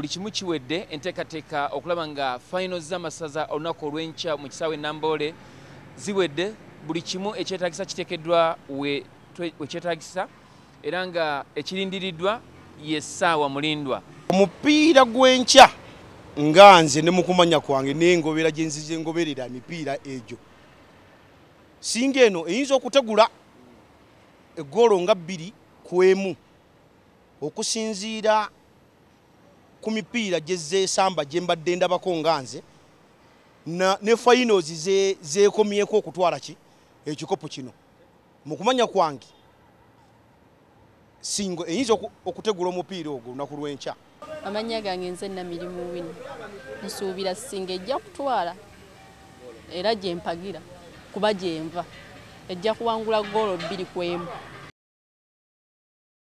buli kimu kiwedde enteekateeka okulaba nga fayino z'amasaza olunaku olw'enkya mu kisaawe nambole ziwedde buli kimu ekyetagisa kiteekeddwa wekyetagisa era nga ekirindiriddwa ye saawa mulindwa omupiira gw'enkya nga nze ne mukumanya kwange nengobera gyenzize ngoberera emipiira egyo singa eno eyinza okutegula eggoolo nga bbiri ku emu okusinziira ku mipiira gye zeesamba gye mbadde ndabako nga nze ne finals zeekomyeko okutwala ki ekikopo kino mu kumanya kwange singo eyinza okutegula omupiira ogwo lunaku lw'enkya amanya gange nze namirimu wini nsuubira singa ejja kutwala era gye mpagira kuba gyenva ejja kuwangula goolo bbiri kwemu